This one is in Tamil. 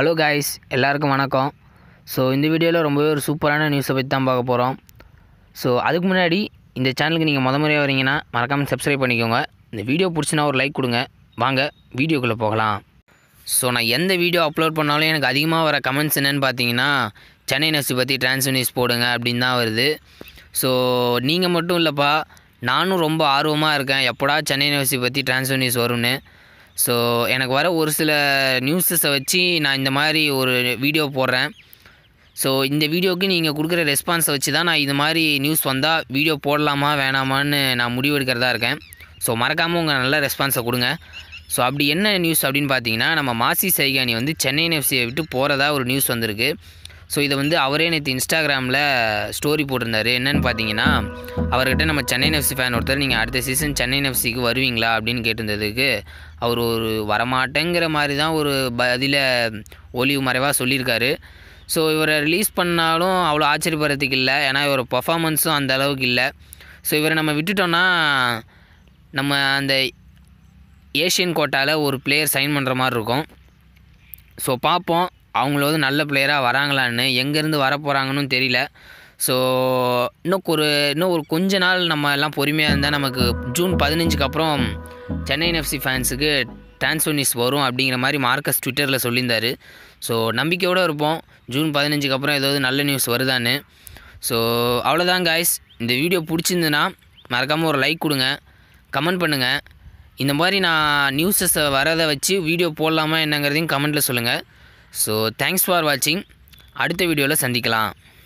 ஹலோ காய்ஸ் எல்லாருக்கும் வணக்கம் ஸோ இந்த வீடியோவில் ரொம்பவே ஒரு சூப்பரான நியூஸை பற்றி தான் பார்க்க போகிறோம் ஸோ அதுக்கு முன்னாடி இந்த சேனலுக்கு நீங்கள் முத முறையாக வரீங்கன்னா மறக்காமல் சப்ஸ்கிரைப் பண்ணிக்கோங்க இந்த வீடியோ பிடிச்சினா ஒரு லைக் கொடுங்க வாங்க வீடியோக்குள்ளே போகலாம் ஸோ நான் எந்த வீடியோ அப்லோட் பண்ணாலும் எனக்கு அதிகமாக வர கமெண்ட்ஸ் என்னென்னு பார்த்தீங்கன்னா சென்னை யூனிவர்சிட்டி பற்றி டிரான்ஸ்ஃபர் நியூஸ் போடுங்க அப்படின்னு தான் வருது ஸோ நீங்கள் மட்டும் இல்லைப்பா நானும் ரொம்ப ஆர்வமாக இருக்கேன் எப்படா சென்னை நர்சி பற்றி டிரான்ஸ்ஃபர் நியூஸ் வரும்னு ஸோ எனக்கு வர ஒரு சில நியூஸஸை வச்சு நான் இந்த மாதிரி ஒரு வீடியோ போடுறேன் ஸோ இந்த வீடியோவுக்கு நீங்கள் கொடுக்குற ரெஸ்பான்ஸை வச்சு தான் நான் இது மாதிரி நியூஸ் வந்தால் வீடியோ போடலாமா வேணாமான்னு நான் முடிவெடுக்கிறதா இருக்கேன் ஸோ மறக்காமல் உங்கள் நல்ல ரெஸ்பான்ஸை கொடுங்க ஸோ அப்படி என்ன நியூஸ் அப்படின்னு பார்த்தீங்கன்னா நம்ம மாசி சைகானி வந்து சென்னை எஃப்சியை விட்டு போகிறதா ஒரு நியூஸ் வந்திருக்கு ஸோ இதை வந்து அவரே நேற்று இன்ஸ்டாகிராமில் ஸ்டோரி போட்டிருந்தாரு என்னன்னு பார்த்தீங்கன்னா அவர்கிட்ட நம்ம சென்னை நெஃப்சி ஃபேன் ஒருத்தர் நீங்கள் அடுத்த சீசன் சென்னை நெஃப்சிக்கு வருவீங்களா அப்படின்னு கேட்டிருந்ததுக்கு அவர் ஒரு வரமாட்டேங்கிற மாதிரி தான் ஒரு பதில ஒளிவு மறைவாக சொல்லியிருக்காரு ஸோ இவரை ரிலீஸ் பண்ணாலும் அவ்வளோ ஆச்சரியப்படுறதுக்கு இல்லை ஏன்னா இவர் பர்ஃபாமன்ஸும் அந்த அளவுக்கு இல்லை ஸோ இவரை நம்ம விட்டுட்டோன்னா நம்ம அந்த ஏஷியன் கோட்டாவில் ஒரு பிளேயர் சைன் பண்ணுற மாதிரி இருக்கும் ஸோ பார்ப்போம் அவங்களோது நல்ல பிளேயராக வராங்களான்னு எங்கேருந்து வரப்போகிறாங்கன்னு தெரியல ஸோ இன்னும் ஒரு இன்னும் ஒரு கொஞ்ச நாள் நம்ம எல்லாம் பொறுமையாக இருந்தால் நமக்கு ஜூன் பதினஞ்சுக்கு அப்புறம் சென்னை என்எஃப்சி ஃபேன்ஸுக்கு டான்ஸ்வனிஸ் வரும் அப்படிங்கிற மாதிரி மார்க்கஸ் ட்விட்டரில் சொல்லியிருந்தார் ஸோ நம்பிக்கையோடு இருப்போம் ஜூன் பதினஞ்சுக்கு அப்புறம் ஏதாவது நல்ல நியூஸ் வருதான்னு ஸோ அவ்வளோதான் காய்ஸ் இந்த வீடியோ பிடிச்சிருந்துன்னா மறக்காமல் ஒரு லைக் கொடுங்க கமெண்ட் பண்ணுங்கள் இந்த மாதிரி நான் நியூஸஸை வரதை வச்சு வீடியோ போடலாமா என்னங்கிறதையும் கமெண்ட்டில் சொல்லுங்கள் ஸோ தேங்க்ஸ் ஃபார் வாட்சிங் அடுத்த வீடியோவில் சந்திக்கலாம்